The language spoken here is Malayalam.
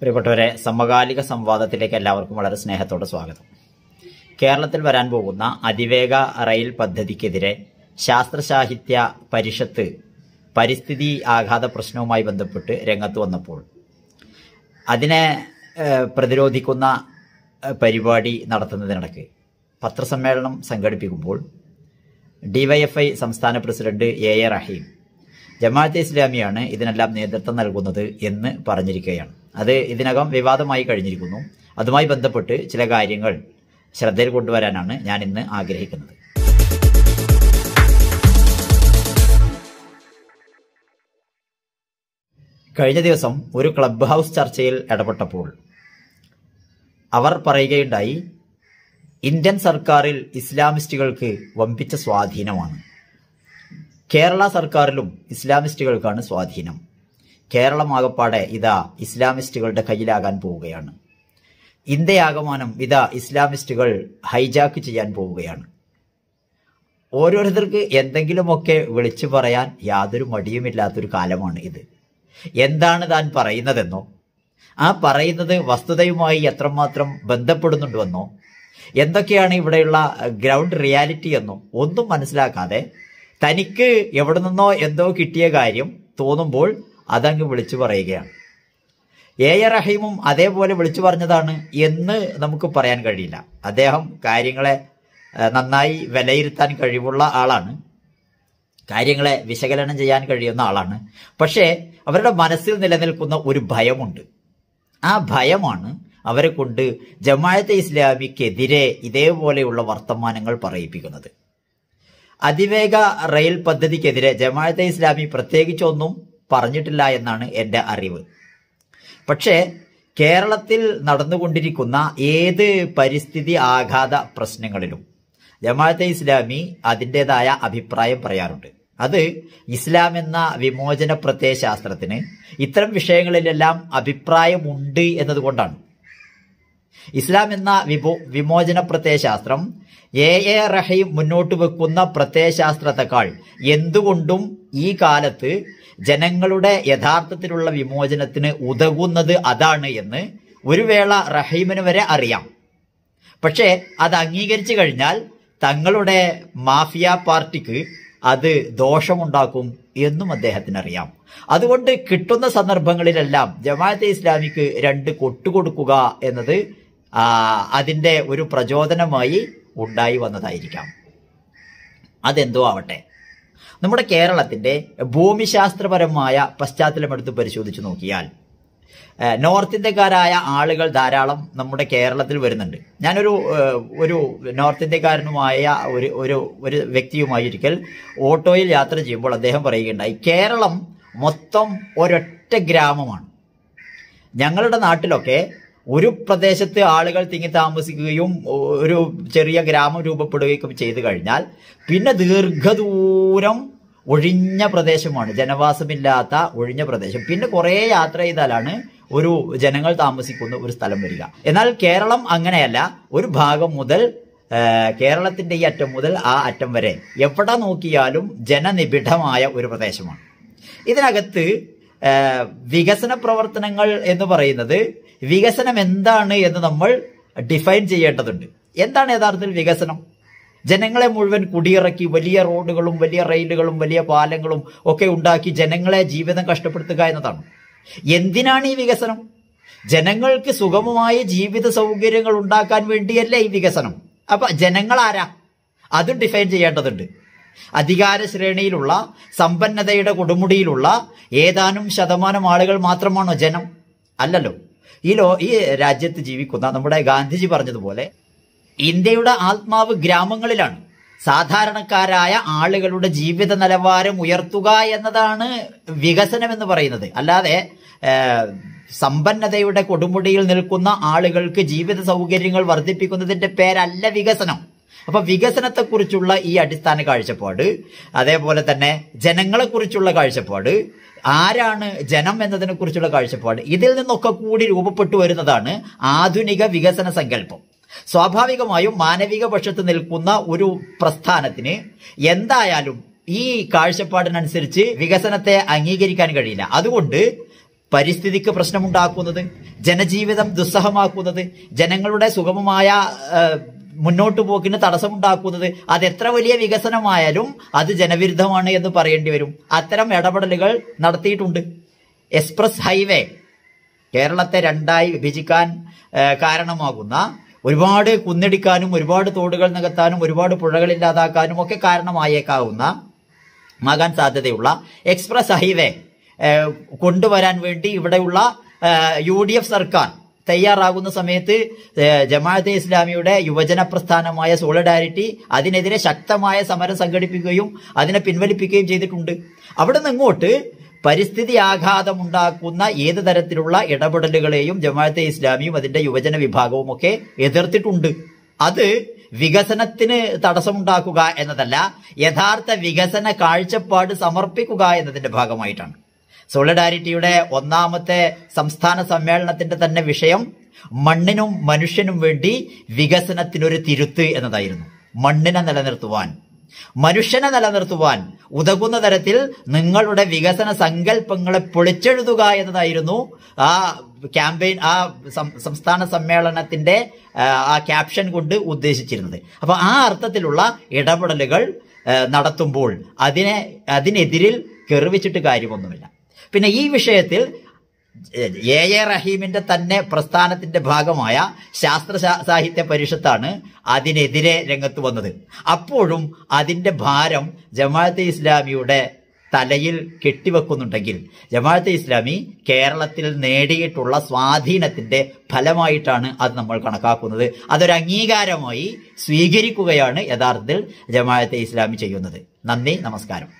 പ്രിയപ്പെട്ടവരെ സമകാലിക സംവാദത്തിലേക്ക് എല്ലാവർക്കും വളരെ സ്നേഹത്തോടെ സ്വാഗതം കേരളത്തിൽ വരാൻ പോകുന്ന അതിവേഗ റെയിൽ പദ്ധതിക്കെതിരെ ശാസ്ത്രസാഹിത്യ പരിഷത്ത് പരിസ്ഥിതി ആഘാത പ്രശ്നവുമായി ബന്ധപ്പെട്ട് രംഗത്ത് വന്നപ്പോൾ അതിനെ പ്രതിരോധിക്കുന്ന പരിപാടി നടത്തുന്നതിനിടക്ക് പത്രസമ്മേളനം സംഘടിപ്പിക്കുമ്പോൾ ഡിവൈഎഫ്ഐ സംസ്ഥാന president A A Rahim Jamaat ഇസ്ലാമിയാണ് ഇതിനെല്ലാം നേതൃത്വം നൽകുന്നത് എന്ന് പറഞ്ഞിരിക്കുകയാണ് അത് ഇതിനകം വിവാദമായി കഴിഞ്ഞിരിക്കുന്നു അതുമായി ബന്ധപ്പെട്ട് ചില കാര്യങ്ങൾ ശ്രദ്ധയിൽ കൊണ്ടുവരാനാണ് ഞാൻ ഇന്ന് ആഗ്രഹിക്കുന്നത് കഴിഞ്ഞ ദിവസം ഒരു ക്ലബ് ഹൗസ് ചർച്ചയിൽ ഇടപെട്ടപ്പോൾ അവർ പറയുകയുണ്ടായി ഇന്ത്യൻ സർക്കാരിൽ ഇസ്ലാമിസ്റ്റുകൾക്ക് വമ്പിച്ച സ്വാധീനമാണ് കേരള സർക്കാരിലും ഇസ്ലാമിസ്റ്റുകൾക്കാണ് സ്വാധീനം കേരളമാകപ്പാടെ ഇതാ ഇസ്ലാമിസ്റ്റുകളുടെ കയ്യിലാകാൻ പോവുകയാണ് ഇന്ത്യയാകമാനം ഇതാ ഇസ്ലാമിസ്റ്റുകൾ ഹൈജാക്ക് ചെയ്യാൻ പോവുകയാണ് ഓരോരുത്തർക്ക് എന്തെങ്കിലുമൊക്കെ വിളിച്ചു പറയാൻ യാതൊരു മടിയുമില്ലാത്തൊരു കാലമാണ് ഇത് എന്താണ് താൻ പറയുന്നതെന്നോ ആ പറയുന്നത് വസ്തുതയുമായി എത്രമാത്രം ബന്ധപ്പെടുന്നുണ്ടെന്നോ എന്തൊക്കെയാണ് ഇവിടെയുള്ള ഗ്രൗണ്ട് റിയാലിറ്റി എന്നോ ഒന്നും മനസ്സിലാക്കാതെ തനിക്ക് എവിടെ നിന്നോ എന്തോ കിട്ടിയ കാര്യം തോന്നുമ്പോൾ അതങ്ങ് വിളിച്ചു പറയുകയാണ് എ എ റഹീമും അതേപോലെ വിളിച്ചു പറഞ്ഞതാണ് എന്ന് നമുക്ക് പറയാൻ കഴിയില്ല അദ്ദേഹം കാര്യങ്ങളെ നന്നായി വിലയിരുത്താൻ കഴിവുള്ള ആളാണ് കാര്യങ്ങളെ വിശകലനം ചെയ്യാൻ കഴിയുന്ന ആളാണ് പക്ഷേ അവരുടെ മനസ്സിൽ നിലനിൽക്കുന്ന ഒരു ഭയമുണ്ട് ആ ഭയമാണ് അവരെ കൊണ്ട് ജമായത്തെ ഇസ്ലാമിക്കെതിരെ ഇതേപോലെയുള്ള വർത്തമാനങ്ങൾ പറയിപ്പിക്കുന്നത് അതിവേഗ റെയിൽ പദ്ധതിക്കെതിരെ ജമാഅത്തെ ഇസ്ലാമി പ്രത്യേകിച്ചൊന്നും പറഞ്ഞിട്ടില്ല എന്നാണ് എൻ്റെ അറിവ് പക്ഷേ കേരളത്തിൽ നടന്നുകൊണ്ടിരിക്കുന്ന ഏത് പരിസ്ഥിതി ആഘാത പ്രശ്നങ്ങളിലും ജമാഅത്തെ ഇസ്ലാമി അതിൻ്റെതായ അഭിപ്രായം പറയാറുണ്ട് അത് ഇസ്ലാം എന്ന വിമോചന പ്രത്യയശാസ്ത്രത്തിന് ഇത്തരം വിഷയങ്ങളിലെല്ലാം അഭിപ്രായമുണ്ട് എന്നതുകൊണ്ടാണ് ഇസ്ലാം എന്ന വിമോചന പ്രത്യയശാസ്ത്രം എ എ റഹീം മുന്നോട്ട് വെക്കുന്ന പ്രത്യയശാസ്ത്രത്തെക്കാൾ എന്തുകൊണ്ടും ഈ കാലത്ത് ജനങ്ങളുടെ യഥാർത്ഥത്തിലുള്ള വിമോചനത്തിന് ഉതകുന്നത് അതാണ് എന്ന് ഒരു വേള റഹീമിന് വരെ അറിയാം പക്ഷേ അത് അംഗീകരിച്ചു കഴിഞ്ഞാൽ തങ്ങളുടെ മാഫിയ പാർട്ടിക്ക് അത് ദോഷമുണ്ടാക്കും എന്നും അദ്ദേഹത്തിന് അറിയാം അതുകൊണ്ട് കിട്ടുന്ന സന്ദർഭങ്ങളിലെല്ലാം ജമാഅത്തെ ഇസ്ലാമിക്ക് രണ്ട് കൊട്ടുകൊടുക്കുക എന്നത് അതിൻ്റെ ഒരു പ്രചോദനമായി ഉണ്ടായി വന്നതായിരിക്കാം അതെന്തോ ആവട്ടെ നമ്മുടെ കേരളത്തിൻ്റെ ഭൂമിശാസ്ത്രപരമായ പശ്ചാത്തലം എടുത്ത് പരിശോധിച്ച് നോക്കിയാൽ നോർത്ത് ഇന്ത്യക്കാരായ ആളുകൾ ധാരാളം നമ്മുടെ കേരളത്തിൽ വരുന്നുണ്ട് ഞാനൊരു ഒരു നോർത്ത് ഇന്ത്യക്കാരനുമായ ഒരു ഒരു ഒരു വ്യക്തിയുമായി ഒരിക്കൽ ഓട്ടോയിൽ യാത്ര ചെയ്യുമ്പോൾ അദ്ദേഹം പറയുകയുണ്ടായി കേരളം മൊത്തം ഒരൊറ്റ ഗ്രാമമാണ് ഞങ്ങളുടെ നാട്ടിലൊക്കെ ഒരു പ്രദേശത്ത് ആളുകൾ തിങ്ങി താമസിക്കുകയും ഒരു ചെറിയ ഗ്രാമം രൂപപ്പെടുകയും ചെയ്തു കഴിഞ്ഞാൽ പിന്നെ ദീർഘദൂരം ഒഴിഞ്ഞ പ്രദേശമാണ് ജനവാസമില്ലാത്ത ഒഴിഞ്ഞ പ്രദേശം പിന്നെ കുറേ യാത്ര ചെയ്താലാണ് ഒരു ജനങ്ങൾ താമസിക്കുന്ന ഒരു സ്ഥലം വരിക എന്നാൽ കേരളം അങ്ങനെയല്ല ഒരു ഭാഗം മുതൽ കേരളത്തിന്റെ ഈ അറ്റം മുതൽ ആ അറ്റം വരെ എവിടെ നോക്കിയാലും ജനനിബിഡമായ ഒരു പ്രദേശമാണ് ഇതിനകത്ത് വികസന പ്രവർത്തനങ്ങൾ എന്ന് പറയുന്നത് വികസനം എന്താണ് എന്ന് നമ്മൾ ഡിഫൈൻ ചെയ്യേണ്ടതുണ്ട് എന്താണ് യഥാർത്ഥത്തിൽ വികസനം ജനങ്ങളെ മുഴുവൻ കുടിയിറക്കി വലിയ റോഡുകളും വലിയ റെയിലുകളും വലിയ പാലങ്ങളും ഒക്കെ ഉണ്ടാക്കി ജനങ്ങളെ ജീവിതം കഷ്ടപ്പെടുത്തുക എന്നതാണ് എന്തിനാണ് ഈ വികസനം ജനങ്ങൾക്ക് സുഗമമായ ജീവിത സൗകര്യങ്ങൾ ഉണ്ടാക്കാൻ വേണ്ടിയല്ലേ ഈ വികസനം അപ്പൊ ജനങ്ങൾ ആരാ അതും ഡിഫൈൻ ചെയ്യേണ്ടതുണ്ട് അധികാര ശ്രേണിയിലുള്ള സമ്പന്നതയുടെ കൊടുമുടിയിലുള്ള ഏതാനും ശതമാനം ആളുകൾ മാത്രമാണോ ജനം അല്ലല്ലോ ഈ ലോ ഈ രാജ്യത്ത് ജീവിക്കുന്ന നമ്മുടെ ഗാന്ധിജി പറഞ്ഞതുപോലെ ഇന്ത്യയുടെ ആത്മാവ് ഗ്രാമങ്ങളിലാണ് സാധാരണക്കാരായ ആളുകളുടെ ജീവിത നിലവാരം ഉയർത്തുക എന്നതാണ് വികസനം എന്ന് പറയുന്നത് അല്ലാതെ സമ്പന്നതയുടെ കൊടുമുടിയിൽ നിൽക്കുന്ന ആളുകൾക്ക് ജീവിത സൗകര്യങ്ങൾ വർദ്ധിപ്പിക്കുന്നതിന്റെ പേരല്ല വികസനം അപ്പൊ വികസനത്തെക്കുറിച്ചുള്ള ഈ അടിസ്ഥാന കാഴ്ചപ്പാട് അതേപോലെ തന്നെ ജനങ്ങളെക്കുറിച്ചുള്ള കാഴ്ചപ്പാട് ആരാണ് ജനം എന്നതിനെക്കുറിച്ചുള്ള കാഴ്ചപ്പാട് ഇതിൽ നിന്നൊക്കെ കൂടി രൂപപ്പെട്ടു വരുന്നതാണ് ആധുനിക വികസന സങ്കല്പം സ്വാഭാവികമായും മാനവിക പക്ഷത്ത് നിൽക്കുന്ന ഒരു പ്രസ്ഥാനത്തിന് എന്തായാലും ഈ കാഴ്ചപ്പാടിനനുസരിച്ച് വികസനത്തെ അംഗീകരിക്കാൻ കഴിയില്ല അതുകൊണ്ട് പരിസ്ഥിതിക്ക് പ്രശ്നമുണ്ടാക്കുന്നത് ജനജീവിതം ദുസ്സഹമാക്കുന്നത് ജനങ്ങളുടെ സുഗമമായ മുന്നോട്ടു പോക്കിന് തടസ്സമുണ്ടാക്കുന്നത് അത് എത്ര വലിയ വികസനമായാലും അത് ജനവിരുദ്ധമാണ് എന്ന് പറയേണ്ടി വരും അത്തരം ഇടപെടലുകൾ നടത്തിയിട്ടുണ്ട് എക്സ്പ്രസ് ഹൈവേ കേരളത്തെ രണ്ടായി വിഭജിക്കാൻ കാരണമാകുന്ന ഒരുപാട് കുന്നിടിക്കാനും ഒരുപാട് തോടുകൾ നികത്താനും ഒരുപാട് പുഴകളില്ലാതാക്കാനും ഒക്കെ കാരണമായേക്കാവുന്ന ആകാൻ സാധ്യതയുള്ള എക്സ്പ്രസ് ഹൈവേ കൊണ്ടുവരാൻ വേണ്ടി ഇവിടെയുള്ള യു സർക്കാർ തയ്യാറാകുന്ന സമയത്ത് ജമാഅത്തെ ഇസ്ലാമിയുടെ യുവജന പ്രസ്ഥാനമായ സോളിഡാരിറ്റി അതിനെതിരെ ശക്തമായ സമരം സംഘടിപ്പിക്കുകയും അതിനെ പിൻവലിപ്പിക്കുകയും ചെയ്തിട്ടുണ്ട് അവിടെ നിന്ന് ഇങ്ങോട്ട് പരിസ്ഥിതി ആഘാതമുണ്ടാക്കുന്ന ഏത് തരത്തിലുള്ള ഇടപെടലുകളെയും ജമാഅത്തെ ഇസ്ലാമിയും അതിന്റെ യുവജന വിഭാഗവും ഒക്കെ എതിർത്തിട്ടുണ്ട് അത് വികസനത്തിന് തടസ്സമുണ്ടാക്കുക എന്നതല്ല യഥാർത്ഥ വികസന കാഴ്ചപ്പാട് സമർപ്പിക്കുക എന്നതിന്റെ ഭാഗമായിട്ടാണ് സോളിഡാരിറ്റിയുടെ ഒന്നാമത്തെ സംസ്ഥാന സമ്മേളനത്തിന്റെ തന്നെ വിഷയം മണ്ണിനും മനുഷ്യനും വേണ്ടി വികസനത്തിനൊരു തിരുത്ത് എന്നതായിരുന്നു മണ്ണിനെ നിലനിർത്തുവാൻ മനുഷ്യനെ നിലനിർത്തുവാൻ ഉതകുന്ന തരത്തിൽ നിങ്ങളുടെ വികസന സങ്കല്പങ്ങളെ പൊളിച്ചെഴുതുക എന്നതായിരുന്നു ആ ക്യാമ്പയിൻ ആ സംസ്ഥാന സമ്മേളനത്തിന്റെ ആ ക്യാപ്ഷൻ കൊണ്ട് ഉദ്ദേശിച്ചിരുന്നത് അപ്പൊ ആ അർത്ഥത്തിലുള്ള ഇടപെടലുകൾ നടത്തുമ്പോൾ അതിനെ അതിനെതിരിൽ കെറിവിച്ചിട്ട് കാര്യമൊന്നുമില്ല പിന്നെ ഈ വിഷയത്തിൽ എ എ റഹീമിന്റെ തന്നെ പ്രസ്ഥാനത്തിന്റെ ഭാഗമായ ശാസ്ത്ര സാഹിത്യ പരിഷത്താണ് അതിനെതിരെ രംഗത്ത് വന്നത് അപ്പോഴും അതിന്റെ ഭാരം ജമാഅത്തെ ഇസ്ലാമിയുടെ തലയിൽ കെട്ടിവെക്കുന്നുണ്ടെങ്കിൽ ജമാഅത്തെ ഇസ്ലാമി കേരളത്തിൽ നേടിയിട്ടുള്ള സ്വാധീനത്തിന്റെ ഫലമായിട്ടാണ് അത് നമ്മൾ കണക്കാക്കുന്നത് അതൊരു അംഗീകാരമായി സ്വീകരിക്കുകയാണ് യഥാർത്ഥത്തിൽ ജമാഅത്തെ ഇസ്ലാമി ചെയ്യുന്നത് നന്ദി നമസ്കാരം